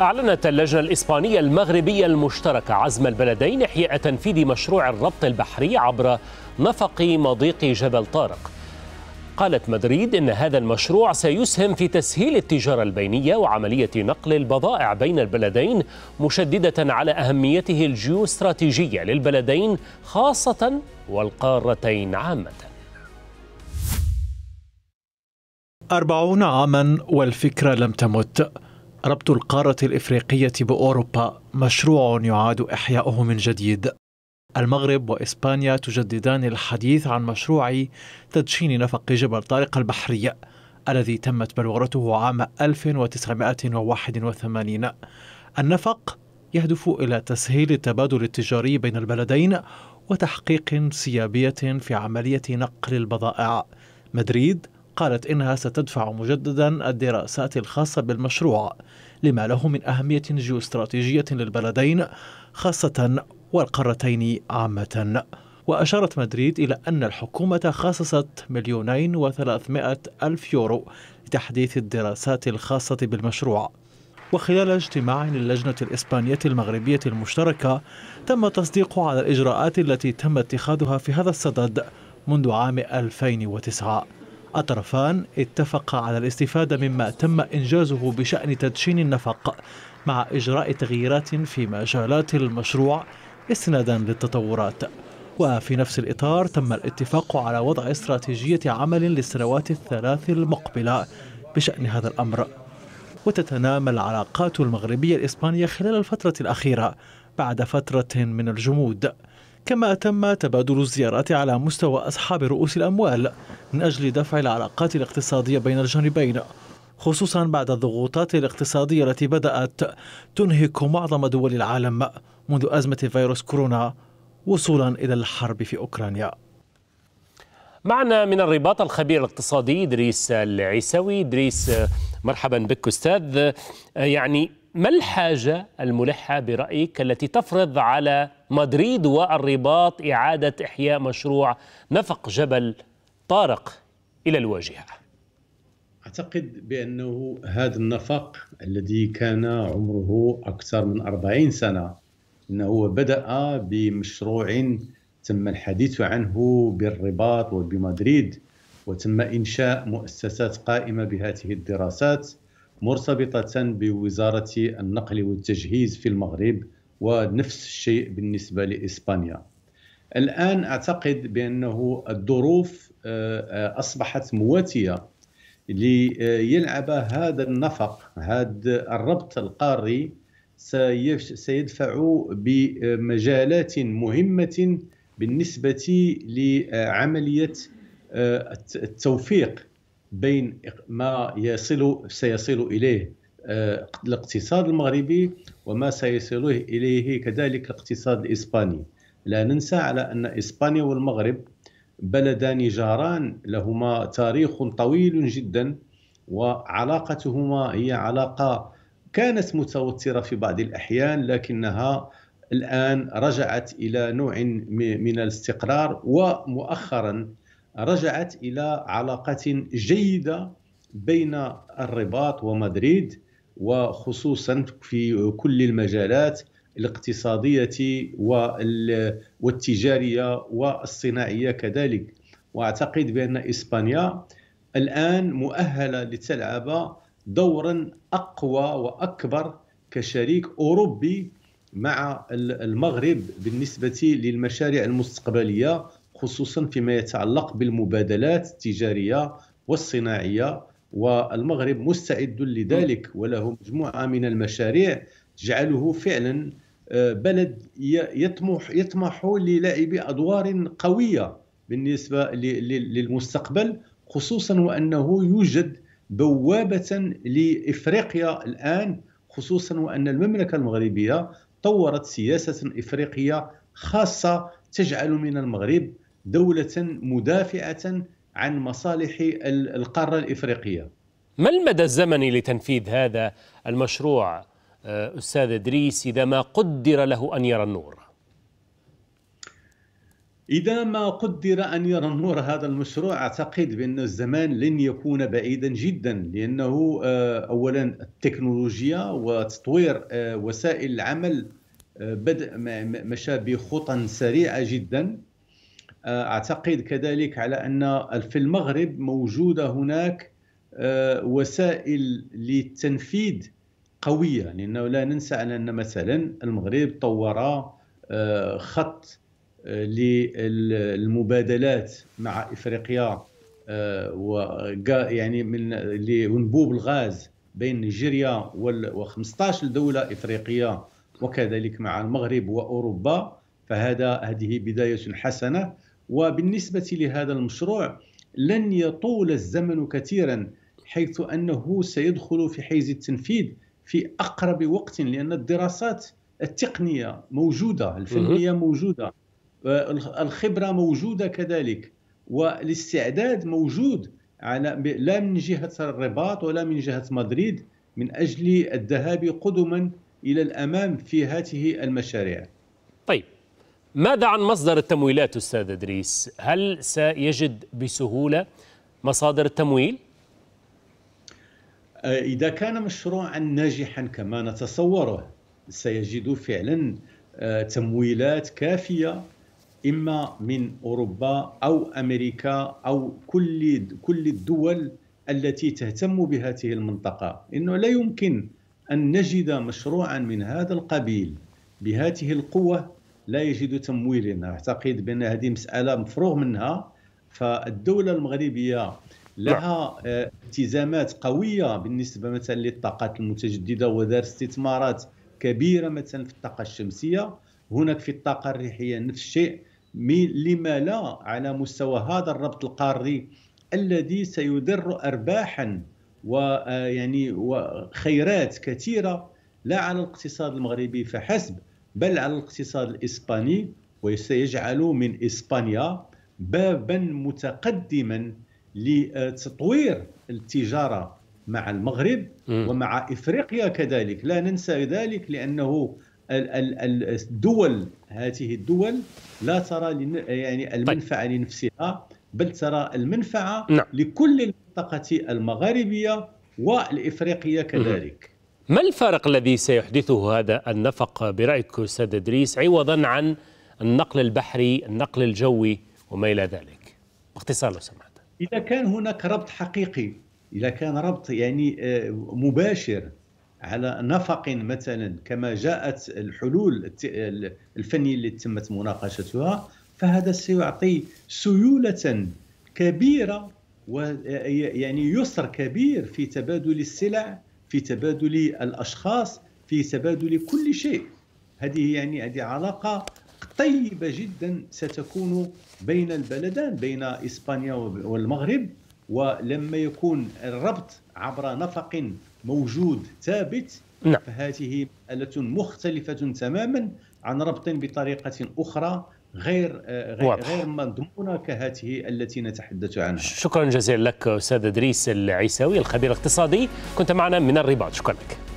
أعلنت اللجنة الإسبانية المغربية المشتركة عزم البلدين إحياء تنفيذ مشروع الربط البحري عبر نفق مضيق جبل طارق. قالت مدريد إن هذا المشروع سيسهم في تسهيل التجارة البينية وعملية نقل البضائع بين البلدين مشددة على أهميته الجيوستراتيجية للبلدين خاصة والقارتين عامةً. أربعون عاما والفكرة لم تمت ربط القارة الإفريقية بأوروبا مشروع يعاد إحياؤه من جديد المغرب وإسبانيا تجددان الحديث عن مشروع تدشين نفق جبل طارق البحري الذي تمت بلورته عام 1981 النفق يهدف إلى تسهيل التبادل التجاري بين البلدين وتحقيق سيابية في عملية نقل البضائع مدريد قالت إنها ستدفع مجددا الدراسات الخاصة بالمشروع لما له من أهمية جيوستراتيجية للبلدين خاصة والقارتين عامة وأشارت مدريد إلى أن الحكومة خصصت مليونين وثلاثمائة ألف يورو لتحديث الدراسات الخاصة بالمشروع وخلال اجتماع للجنة الإسبانية المغربية المشتركة تم التصديق على الإجراءات التي تم اتخاذها في هذا الصدد منذ عام 2009 الطرفان اتفقا على الاستفادة مما تم إنجازه بشأن تدشين النفق مع إجراء تغييرات في مجالات المشروع استنادا للتطورات وفي نفس الإطار تم الاتفاق على وضع استراتيجية عمل للسنوات الثلاث المقبلة بشأن هذا الأمر وتتنامى العلاقات المغربية الإسبانية خلال الفترة الأخيرة بعد فترة من الجمود كما تم تبادل الزيارات على مستوى أصحاب رؤوس الأموال من أجل دفع العلاقات الاقتصادية بين الجانبين خصوصا بعد الضغوطات الاقتصادية التي بدأت تنهك معظم دول العالم منذ أزمة فيروس كورونا وصولا إلى الحرب في أوكرانيا معنا من الرباط الخبير الاقتصادي إدريس العيسوي إدريس مرحبا بك أستاذ يعني ما الحاجة الملحة برأيك التي تفرض على مدريد والرباط إعادة إحياء مشروع نفق جبل طارق إلى الواجهة؟ أعتقد بأنه هذا النفق الذي كان عمره أكثر من 40 سنة أنه بدأ بمشروع تم الحديث عنه بالرباط وبمدريد وتم إنشاء مؤسسات قائمة بهذه الدراسات مرتبطة بوزارة النقل والتجهيز في المغرب ونفس الشيء بالنسبة لإسبانيا الآن أعتقد بأنه الظروف آه، أصبحت مواتية ليلعب هذا النفق هذا الربط القاري سيدفع بمجالات مهمة بالنسبة لعملية آه، التوفيق بين ما يصل سيصل اليه آه، الاقتصاد المغربي وما سيصل اليه كذلك الاقتصاد الاسباني لا ننسى على ان اسبانيا والمغرب بلدان جاران لهما تاريخ طويل جدا وعلاقتهما هي علاقه كانت متوتره في بعض الاحيان لكنها الان رجعت الى نوع من الاستقرار ومؤخرا رجعت الى علاقات جيده بين الرباط ومدريد وخصوصا في كل المجالات الاقتصاديه والتجاريه والصناعيه كذلك واعتقد بان اسبانيا الان مؤهله لتلعب دورا اقوى واكبر كشريك اوروبي مع المغرب بالنسبه للمشاريع المستقبليه خصوصا فيما يتعلق بالمبادلات التجاريه والصناعيه والمغرب مستعد لذلك وله مجموعه من المشاريع تجعله فعلا آه، بلد يطمح يطمح للعب ادوار قويه بالنسبه للمستقبل خصوصا وانه يوجد بوابه لافريقيا الان خصوصا وان المملكه المغربيه طورت سياسه افريقيه خاصه تجعل من المغرب دولة مدافعة عن مصالح القارة الإفريقية ما المدى الزمني لتنفيذ هذا المشروع آه، أستاذ إدريس إذا ما قدر له أن يرى النور؟ إذا ما قدر أن يرى النور هذا المشروع أعتقد بأن الزمان لن يكون بعيدا جدا لأنه آه، أولا التكنولوجيا وتطوير آه، وسائل العمل بدأ مشى بخطى سريعة جدا اعتقد كذلك على ان في المغرب موجوده هناك آه، وسائل للتنفيذ قويه لانه لا ننسى ان مثلا المغرب طور آه، خط آه، للمبادلات مع افريقيا و يعني من لانبوب الغاز بين نيجيريا و15 دوله افريقيه وكذلك مع المغرب واوروبا فهذا هذه بدايه حسنه وبالنسبة لهذا المشروع لن يطول الزمن كثيرا حيث أنه سيدخل في حيز التنفيذ في أقرب وقت لأن الدراسات التقنية موجودة الفنية موجودة آه، الخبرة موجودة كذلك والاستعداد موجود على لا من جهة الرباط ولا من جهة مدريد من أجل الذهاب قدما إلى الأمام في هذه المشاريع ماذا عن مصدر التمويلات أستاذ إدريس؟ هل سيجد بسهولة مصادر التمويل؟ أه، إذا كان مشروعا ناجحا كما نتصوره سيجد فعلا أه، تمويلات كافية إما من أوروبا أو أمريكا أو كل كل الدول التي تهتم بهذه المنطقة إنه لا يمكن أن نجد مشروعا من هذا القبيل بهذه القوة لا يجد تمويلا اعتقد بان هذه مساله مفروغ منها فالدوله المغربيه لها آه، التزامات قويه بالنسبه مثلا للطاقات المتجدده ودار استثمارات كبيره مثلا في الطاقه الشمسيه هناك في الطاقه الريحيه نفس الشيء لما لا على مستوى هذا الربط القاري الذي سيدر ارباحا ويعني آه، وخيرات كثيره لا على الاقتصاد المغربي فحسب بل على الاقتصاد الإسباني وسيجعل من إسبانيا بابا متقدما لتطوير التجارة مع المغرب ومع إفريقيا كذلك لا ننسى ذلك لأنه الدول هذه الدول لا ترى يعني المنفعة طيب. لنفسها بل ترى المنفعة نعم. لكل المنطقة المغاربية والإفريقية كذلك ما الفارق الذي سيحدثه هذا النفق برأيك أستاذ إدريس عوضا عن النقل البحري النقل الجوي وما إلى ذلك باختصار لو سمحت إذا كان هناك ربط حقيقي إذا كان ربط يعني آه، مباشر على نفق مثلا كما جاءت الحلول الفنية التي تمت مناقشتها فهذا سيعطي سيولة كبيرة ويعني يسر كبير في تبادل السلع في تبادل الاشخاص في تبادل كل شيء هذه يعني هذه علاقه طيبه جدا ستكون بين البلدان بين اسبانيا والمغرب ولما يكون الربط عبر نفق موجود ثابت نعم. فهذه مساله مختلفه تماما عن ربط بطريقه اخرى غير آه، غير غير مضمونه كهاته التي نتحدث عنها شكرا جزيلا لك استاذ ادريس العيساوي الخبير الاقتصادي كنت معنا من الرباط شكرا لك